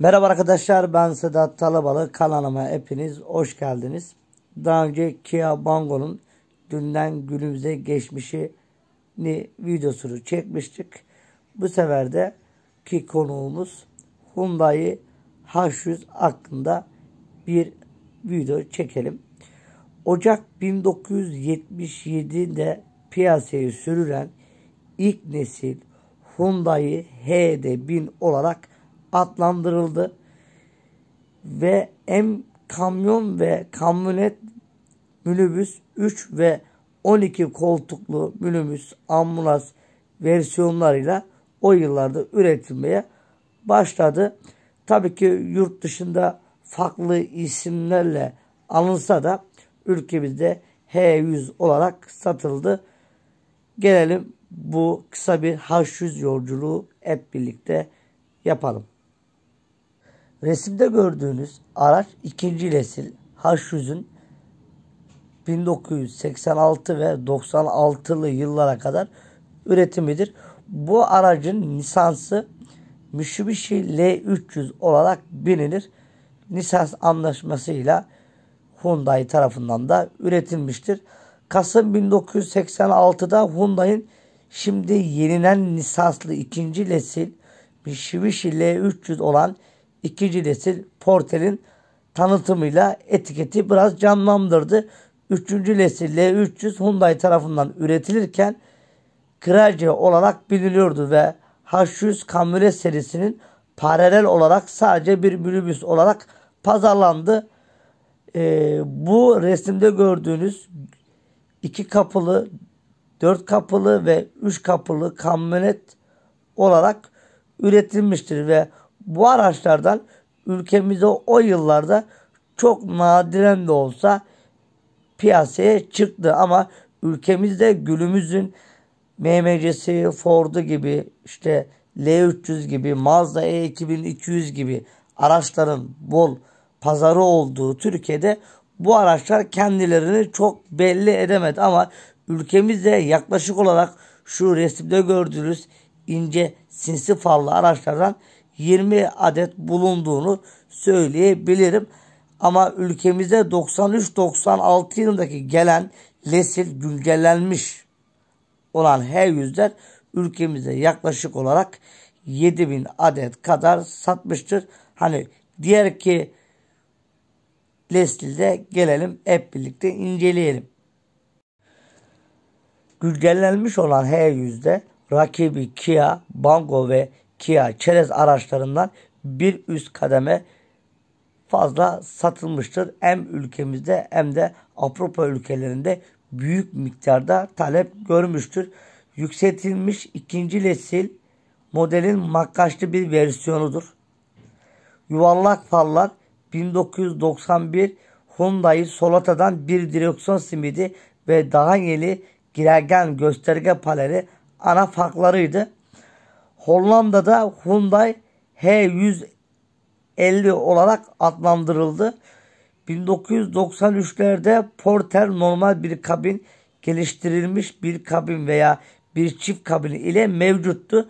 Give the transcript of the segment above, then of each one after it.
Merhaba arkadaşlar ben Sedat Talabalı kanalıma hepiniz hoş geldiniz. Daha önce Kia Bango'nun dünden günümüze geçmişini videosunu çekmiştik. Bu sefer de ki konuğumuz Hyundai H100 hakkında bir video çekelim. Ocak 1977'de piyasaya sürülen ilk nesil Hyundai HD1000 olarak adlandırıldı ve M kamyon ve kamyonet minibüs 3 ve 12 koltuklu minibüs ambulans versiyonlarıyla o yıllarda üretilmeye başladı. Tabii ki yurt dışında farklı isimlerle alınsa da ülkemizde H100 olarak satıldı. Gelelim bu kısa bir H100 yolculuğu hep birlikte yapalım. Resimde gördüğünüz araç ikinci nesil H100'ün 1986 ve 96'lı yıllara kadar üretimidir. Bu aracın lisansı Mitsubishi L300 olarak bilinir. Lisans anlaşmasıyla Hyundai tarafından da üretilmiştir. Kasım 1986'da Hyundai'nin şimdi yenilen lisanslı ikinci nesil Mitsubishi L300 olan ikinci nesil Porter'in tanıtımıyla etiketi biraz canlandırdı. Üçüncü nesil L300 Hyundai tarafından üretilirken Kraje olarak biliniyordu ve H100 Camry serisinin paralel olarak sadece bir minibüs olarak pazarlandı. Ee, bu resimde gördüğünüz iki kapılı, dört kapılı ve üç kapılı kamyonet olarak üretilmiştir ve bu araçlardan ülkemizde o yıllarda çok nadiren de olsa piyasaya çıktı ama ülkemizde günümüzün MMC'si, Ford'u gibi işte L300 gibi, Mazda E2200 gibi araçların bol pazarı olduğu Türkiye'de bu araçlar kendilerini çok belli edemedi ama ülkemizde yaklaşık olarak şu resimde gördüğünüz ince sinsi farlı araçlardan 20 adet bulunduğunu söyleyebilirim. Ama ülkemize 93-96 yılındaki gelen lesil güncellenmiş olan her yüzler ülkemizde yaklaşık olarak 7000 adet kadar satmıştır. Hani diğer ki Leslie'de gelelim hep birlikte inceleyelim. Güncellenmiş olan H100'de rakibi Kia, Bango ve Kia çerez araçlarından bir üst kademe fazla satılmıştır. Hem ülkemizde hem de Avrupa ülkelerinde büyük miktarda talep görmüştür. Yükseltilmiş ikinci nesil modelin makkaçlı bir versiyonudur. Yuvarlak fallar 1991 Hyundai Solata'dan bir direksiyon simidi ve daha yeni girergen gösterge paleri ana farklarıydı. Hollanda'da Hyundai H150 olarak adlandırıldı. 1993'lerde Porter normal bir kabin geliştirilmiş bir kabin veya bir çift kabin ile mevcuttu.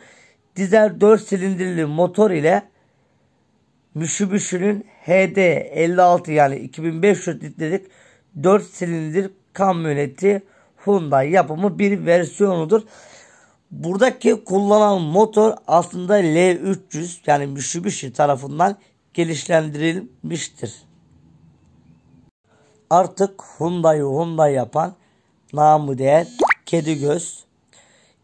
Dizel 4 silindirli motor ile Mitsubishi'nin HD 56 yani 2500 litrelik 4 silindir kamyoneti Hyundai yapımı bir versiyonudur. Buradaki kullanılan motor aslında L300 yani Mitsubishi tarafından geliştirilmiştir. Artık Hyundai'yi Hyundai yapan namı değer kedi göz.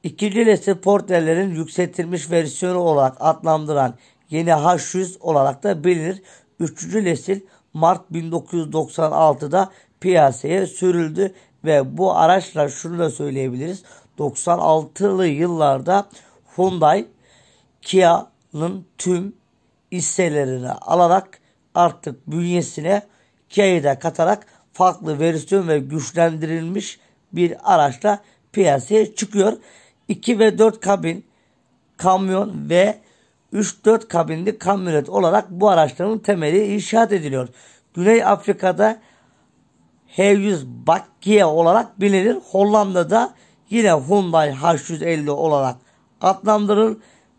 İkinci nesil portrelerin yükseltilmiş versiyonu olarak adlandıran yeni H100 olarak da bilinir. Üçüncü nesil Mart 1996'da piyasaya sürüldü ve bu araçla şunu da söyleyebiliriz. 96'lı yıllarda Hyundai Kia'nın tüm hisselerini alarak artık bünyesine Kia'yı da katarak farklı versiyon ve güçlendirilmiş bir araçla piyasaya çıkıyor. 2 ve 4 kabin kamyon ve 3-4 kabinli kamyonet olarak bu araçların temeli inşaat ediliyor. Güney Afrika'da H100 Bakkia olarak bilinir. Hollanda'da yine Hyundai H150 olarak adlandırılır.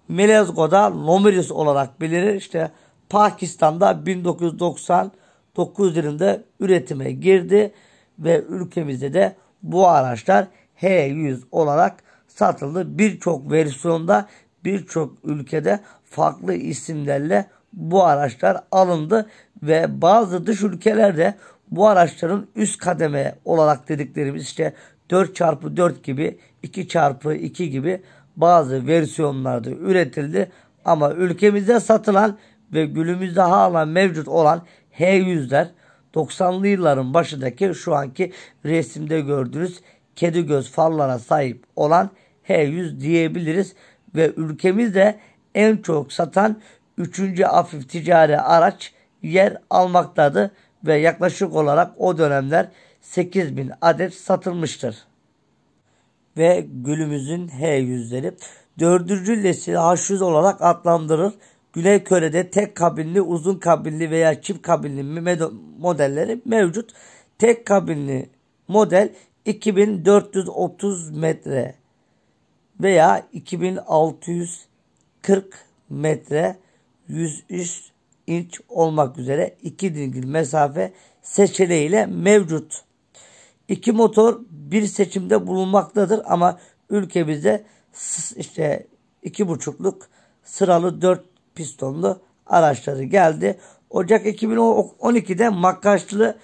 Melezgo'da Nomiris olarak bilinir. İşte Pakistan'da 1999 yılında üretime girdi ve ülkemizde de bu araçlar H100 olarak satıldı. Birçok versiyonda birçok ülkede farklı isimlerle bu araçlar alındı ve bazı dış ülkelerde bu araçların üst kademe olarak dediklerimiz işte 4 çarpı 4 gibi 2 çarpı 2 gibi bazı versiyonlarda üretildi. Ama ülkemizde satılan ve günümüzde hala mevcut olan H100'ler 90'lı yılların başındaki şu anki resimde gördüğünüz kedi göz farlara sahip olan H100 diyebiliriz. Ve ülkemizde en çok satan 3. hafif ticari araç yer almaktadır ve yaklaşık olarak o dönemler 8000 adet satılmıştır. Ve gülümüzün H yüzleri 4. nesil H100 olarak adlandırılır. Güney Kore'de tek kabinli, uzun kabinli veya çift kabinli modelleri mevcut. Tek kabinli model 2430 metre veya 2640 metre 103 inç olmak üzere iki dingil mesafe seçeneğiyle mevcut iki motor bir seçimde bulunmaktadır ama ülkemizde işte iki buçukluk sıralı dört pistonlu araçları geldi. Ocak 2012'de Makkaşlı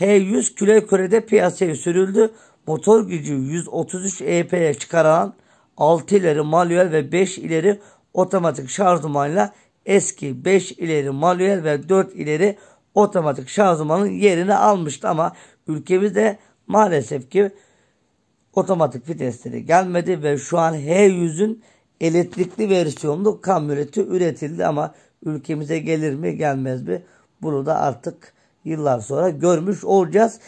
H100 Küleyköre'de piyasaya sürüldü. Motor gücü 133 EP'ye çıkaran 6 ileri manuel ve 5 ileri otomatik şarjmanla eski 5 ileri manuel ve 4 ileri otomatik şanzımanın yerini almıştı ama ülkemizde maalesef ki otomatik vitesleri gelmedi ve şu an H100'ün elektrikli versiyonlu kamyoneti üretildi ama ülkemize gelir mi gelmez mi bunu da artık yıllar sonra görmüş olacağız.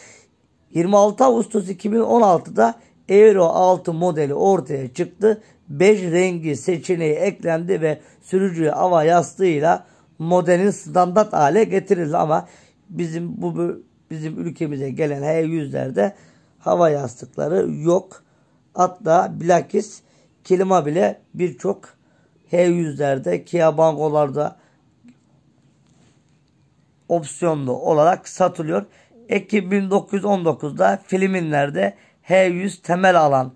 26 Ağustos 2016'da Euro 6 modeli ortaya çıktı. 5 rengi seçeneği eklendi ve sürücü hava yastığıyla modelin standart hale getirildi ama bizim bu bizim ülkemize gelen H yüzlerde hava yastıkları yok. Hatta bilakis klima bile birçok H100'lerde, Kia Bangolarda opsiyonlu olarak satılıyor. Ekim 1919'da filminlerde H100 temel alan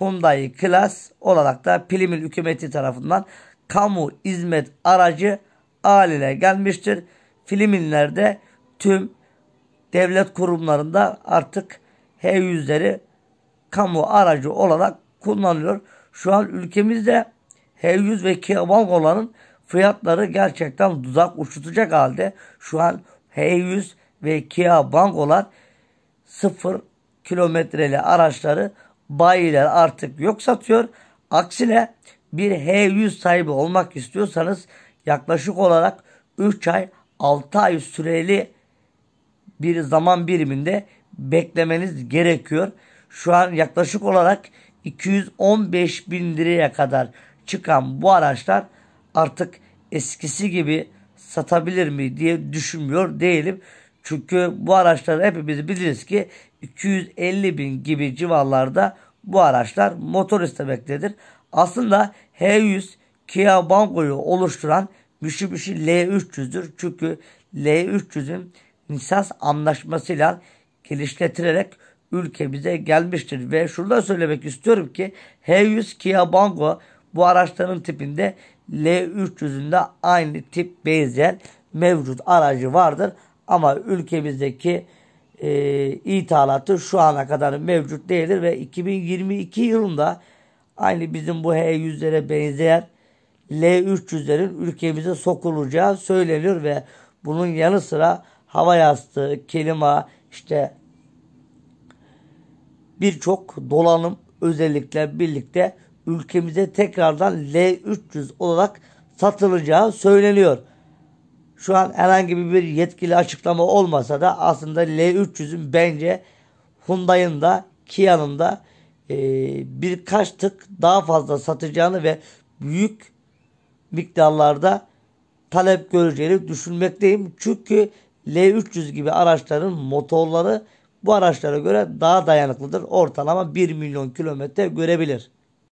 Hyundai Class olarak da Filipin hükümeti tarafından kamu hizmet aracı haline gelmiştir. Filminlerde tüm devlet kurumlarında artık H100'leri kamu aracı olarak kullanılıyor. Şu an ülkemizde H100 ve Kia Volvo'ların fiyatları gerçekten dudak uçutacak halde şu an H100 ve Kia Bangolar sıfır kilometreli araçları bayiler artık yok satıyor. Aksine bir H100 sahibi olmak istiyorsanız yaklaşık olarak 3 ay 6 ay süreli bir zaman biriminde beklemeniz gerekiyor. Şu an yaklaşık olarak 215 bin liraya kadar çıkan bu araçlar artık eskisi gibi satabilir mi diye düşünmüyor değilim. Çünkü bu araçlar hepimiz biliriz ki 250 bin gibi civarlarda bu araçlar motor istemektedir. Aslında H100 Kia Bango'yu oluşturan Mitsubishi L300'dür. Çünkü L300'ün Nisas anlaşmasıyla geliştirilerek ülkemize gelmiştir. Ve şurada söylemek istiyorum ki H100 Kia Bango bu araçların tipinde L300'ünde aynı tip benzer mevcut aracı vardır. Ama ülkemizdeki e, ithalatı şu ana kadar mevcut değildir ve 2022 yılında aynı bizim bu H100'lere benzeyen L300'lerin ülkemize sokulacağı söyleniyor ve bunun yanı sıra hava yastığı, kelime işte birçok dolanım özellikle birlikte ülkemize tekrardan L300 olarak satılacağı söyleniyor. Şu an herhangi bir yetkili açıklama olmasa da aslında L300'ün bence Hyundai'ın da Kia'nın da e, birkaç tık daha fazla satacağını ve büyük miktarlarda talep göreceğini düşünmekteyim. Çünkü L300 gibi araçların motorları bu araçlara göre daha dayanıklıdır. Ortalama 1 milyon kilometre görebilir.